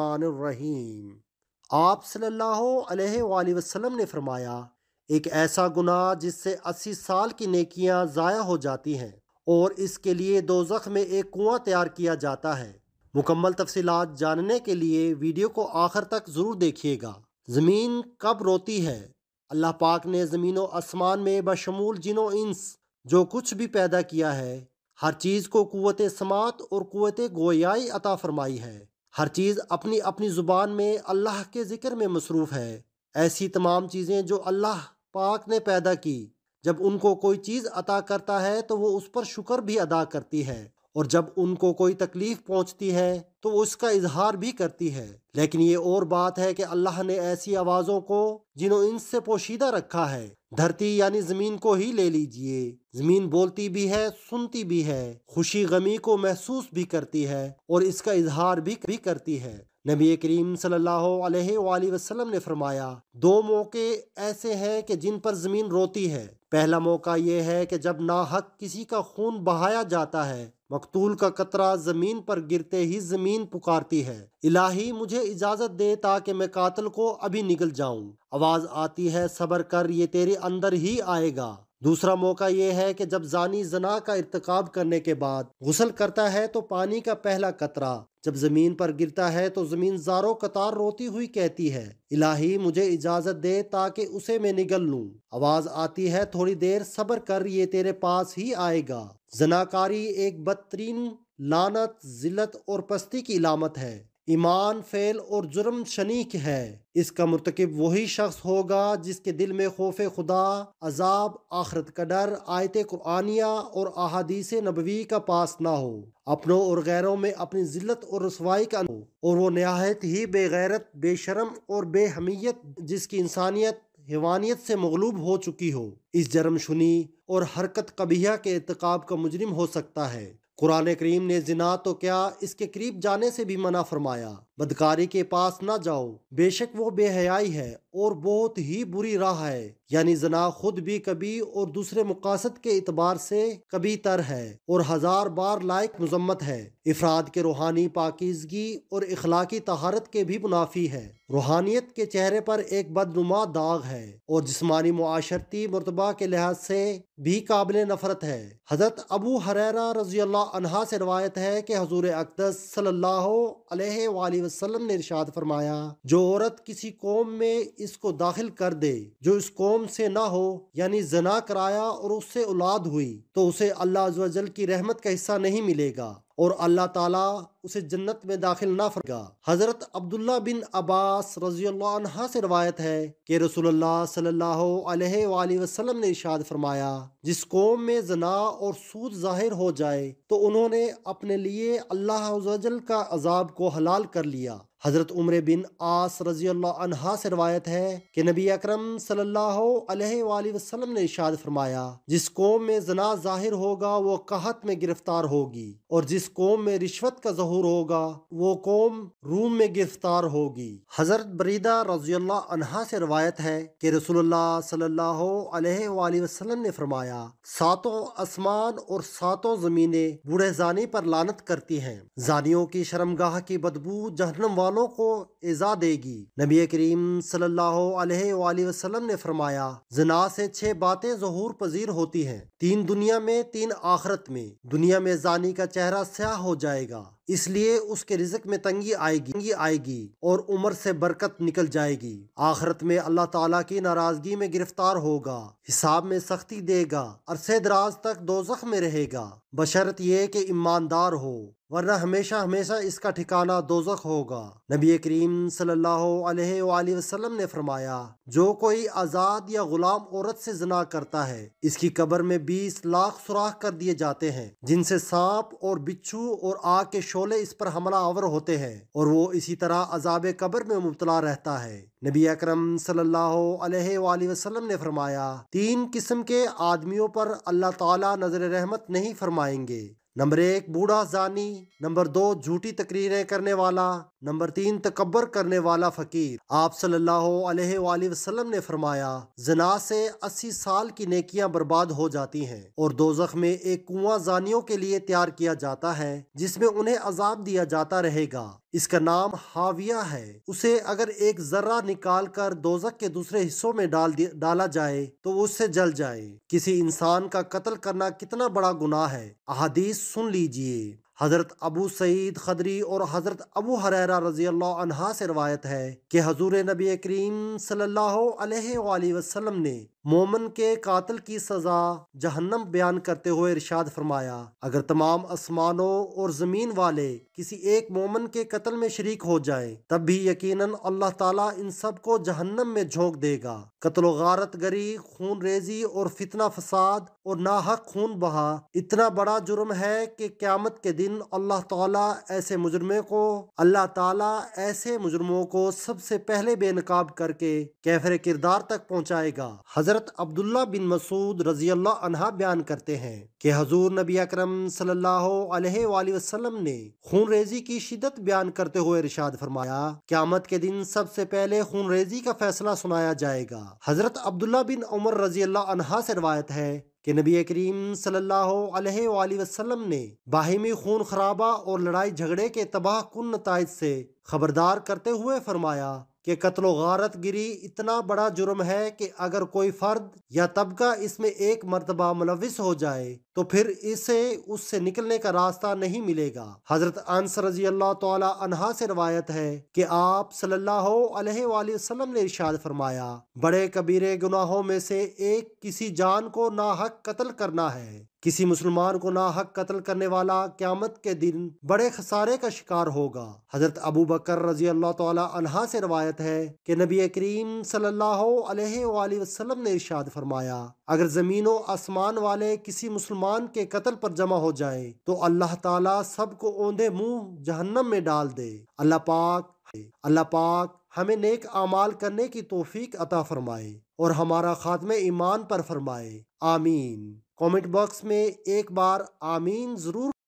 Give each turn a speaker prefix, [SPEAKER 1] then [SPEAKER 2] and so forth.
[SPEAKER 1] रहीम आप सल्लल्लाहु अलैहि वसल्लम ने फरमाया एक ऐसा गुनाह जिससे अस्सी साल की नेकियां ज़ाया हो जाती हैं और इसके लिए जख्म में एक कुआं तैयार किया जाता है मुकम्मल तफसीलात जानने के लिए वीडियो को आखिर तक ज़रूर देखिएगा ज़मीन कब रोती है अल्लाह पाक ने ज़मीन व आसमान में बशमूल जिनो इंस जो कुछ भी पैदा किया है हर चीज़ को कुवत समात और कुत गोयाई अता फरमाई है हर चीज़ अपनी अपनी ज़ुबान में अल्लाह के ज़िक्र में मसरूफ़ है ऐसी तमाम चीज़ें जो अल्लाह पाक ने पैदा की जब उनको कोई चीज़ अता करता है तो वो उस पर शुक्र भी अदा करती है और जब उनको कोई तकलीफ पहुंचती है तो उसका इजहार भी करती है लेकिन ये और बात है कि अल्लाह ने ऐसी आवाज़ों को जिन्हों इनसे पोशीदा रखा है धरती यानी ज़मीन को ही ले लीजिए ज़मीन बोलती भी है सुनती भी है खुशी गमी को महसूस भी करती है और इसका इजहार भी, भी करती है नबी करीम सल्लल्लाहु अलैहि वसल्लम ने फरमाया दो मौके ऐसे हैं कि जिन पर ज़मीन रोती है पहला मौका ये है कि जब ना हक किसी का खून बहाया जाता है मकतूल का कतरा ज़मीन पर गिरते ही ज़मीन पुकारती है इलाही मुझे इजाज़त दे ताकि मैं कातल को अभी निकल जाऊं आवाज़ आती है सबर कर ये तेरे अंदर ही आएगा दूसरा मौका ये है कि जब जानी जना का इरतकब करने के बाद गुसल करता है तो पानी का पहला कतरा जब ज़मीन पर गिरता है तो ज़मीन जारो कतार रोती हुई कहती है इलाही मुझे इजाज़त दे ताकि उसे मैं निगल लू आवाज़ आती है थोड़ी देर सब्र कर ये तेरे पास ही आएगा जनाकारी एक बदतरीन लानत जिलत और पस्ती की इलामत है ईमान फेल और जुर्म शनीक है इसका मरतकब वही शख्स होगा जिसके दिल में खौफ खुदा अजाब आखरत का डर आयत कुरानिया और अहादीस नबवी का पास ना हो अपनों और गैरों में अपनी जिल्लत और रसवाई का हो और वो नहायत ही बेगैरत बेशरम और बेहमियत जिसकी इंसानियत हिवानियत से मगलूब हो चुकी हो इस जरम शुनी और हरकत कबिया के इतकाब का मुजरिम हो सकता है कुरान करीम ने जिना तो क्या इसके करीब जाने से भी मना फरमाया बदकारी के पास ना जाओ बेशक वो बेहयाई है और बहुत ही बुरी राह है यानी जना खुद भी कभी और दूसरे मुकासद के इतबार से कभी तर है और हजार बार लायक मजम्मत है इफराद के रूहानी पाकिजगी और इखलाकी तहारत के भी मुनाफी है रूहानियत के चेहरे पर एक बदनुमा दाग है और जिसमानी माशरती मरतबा के लिहाज से भी काबिल नफरत है हजरत अबू हरेरा रजी अल्लाह से रवायत है कि हजूर अकदस सल्लाह वसल्लम ने इरशाद फरमाया जो औरत किसी कौम में इसको दाखिल कर दे जो इस कौम से ना हो यानी जना कराया और उससे औलाद हुई तो उसे अल्लाह की रहमत का हिस्सा नहीं मिलेगा और अल्लाह ताला उसे जन्नत में दाखिल ना फरगा हज़रत अब्दुल्ला बिन अब्बास रजील्हा से रवायत है कि रसूलुल्लाह सल्लल्लाहु अलैहि वसल्लम ने इशाद फरमाया जिस कौम में जना और सूद जाहिर हो जाए तो उन्होंने अपने लिए अल्लाह का अजाब को हलाल कर लिया हज़रत उम्र बिन आस रजी अनहा से रवायत है कि नबी अकरम सल्लाम ने इशाद फरमाया जिस कौम में जना जाहिर होगा वो कहत में गिरफ्तार होगी और जिस कौम में रिश्वत का जहूर होगा वो कौम रूम में गिरफ्तार होगी हजरत बरीदा रजी अनहा से रवायत है कि रसोल्ला सल्लल्लाहु ने फरमाया सातों आसमान और सातों जमीने बूढ़े जानी पर लानत करती हैं जानियों की शर्मगाह की बदबू जहनम वालों वालों को इजा देगी नबी करीम सल्लाम ने फरमाया जना से छह बातें जहूर पजीर होती हैं तीन दुनिया में तीन आखरत में दुनिया में जानी का चेहरा स्याह हो जाएगा इसलिए उसके रिजक में तंगी आएगी आएगी और उम्र से बरकत निकल जाएगी आखरत में अल्लाह ताला की नाराजगी में गिरफ्तार होगा हिसाब में सख्ती देगा अरसे दराज तक दोजख में रहेगा बशरत ये कि ईमानदार हो वरना हमेशा हमेशा इसका ठिकाना दोजक होगा नबी करीम सल्लल्लाहु अलैहि वसल्लम ने फरमाया जो कोई आज़ाद या गुलाम औरत से जना करता है इसकी कब्र में बीस लाख सुराख कर दिए जाते हैं जिनसे सांप और बिच्छू और आग के शोले इस पर हमला आवर होते हैं और वो इसी तरह अजाब कब्र में मुबतला रहता है नबी अक्रम सल्लाम ने फरमाया तीन किस्म के आदमियों पर अल्लाह तजर नजर रहमत नहीं फरमाएंगे नंबर एक बूढ़ा जानी नंबर दो झूठी तकरीरें करने वाला नंबर तीन तकबर करने वाला फ़कीर आप सल्लल्लाहु अलैहि वसल्लम ने फरमाया जना से अस्सी साल की नेकियां बर्बाद हो जाती हैं और दोजख में एक कुआं जानियों के लिए तैयार किया जाता है जिसमें उन्हें अजाब दिया जाता रहेगा इसका नाम हाविया है उसे अगर एक जर्रा निकाल कर दोजक के दूसरे हिस्सों में डाल डाला जाए तो उससे जल जाए किसी इंसान का कत्ल करना कितना बड़ा गुनाह है अहादीस सुन लीजिए हज़रत अबू सईद खदरी और हज़रत अबू हरेरा रजी अल्लाह से रवायत है कि हजूर नबी करीम सल्लल्लाहु अलैहि वसल्लम ने मोमन के कातल की सजा जहन्नम बयान करते हुए इरशाद फरमाया अगर तमाम आसमानों और जमीन वाले किसी एक मोमन के कत्ल में शरीक हो जाए तब भी यकीनन अल्लाह ताला इन सब को जहन्नम में झोंक देगा कत्लो गारत गरी खून रेजी और फितना फसाद और नाहक खून बहा इतना बड़ा जुर्म है कि क्यामत के दिन अल्लाह तला ऐसे मुजरमे को अल्लाह तला ऐसे मुजरमों को सबसे पहले बेनकाब करके कैफरे किरदार तक पहुँचाएगा हजर हज़रत अब्दुल्ला बिन मसूद रजी बयान करते हैं कि हजूर नबी अक्रम सल्लल्लाहु ने खून रेजी की शिदत बयान करते हुए इरशाद फरमाया क्यामत के दिन सबसे पहले खून रेजी का फैसला सुनाया जाएगा हज़रत अब्दुल्ला बिन उमर रज़ील्ला से रवायत है कि नबी करीम सल्लाम ने बाहिमी खून खराबा और लड़ाई झगड़े के तबाह कन नतज से खबरदार करते हुए फरमाया कि कत्लो गारत गिरी इतना बड़ा जुर्म है कि अगर कोई फ़र्द या तबका इसमें एक मरतबा मुलविस हो जाए तो फिर इसे उससे निकलने का रास्ता नहीं मिलेगा हज़रत अंस रजी अल्लाह तहा से रवायत है कि आप सल्लल्लाहु अलैहि ने इशाद फरमाया बड़े कबीरे गुनाहों में से एक किसी जान को नाहक कत्ल करना है किसी मुसलमान को ना हक कत्ल करने वाला क्यामत के दिन बड़े खसारे का शिकार होगा हजरत अबू बकर रजी अल्लाह तहा से रवायत है कि नबी करीम सल्लाम ने इर्शाद फरमाया अगर जमीन व आसमान वाले किसी मुसलमान के कत्ल पर जमा हो जाए तो अल्लाह तला सबको ओंधे मुंह जहन्नम में डाल दे अल्लाह पाक अल्लाह पाक हमें नेक आमाल करने की तोफीक अता फ़रमाए और हमारा ख़ात्म ईमान पर फरमाए आमीन कमेंट बॉक्स में एक बार आमीन ज़रूर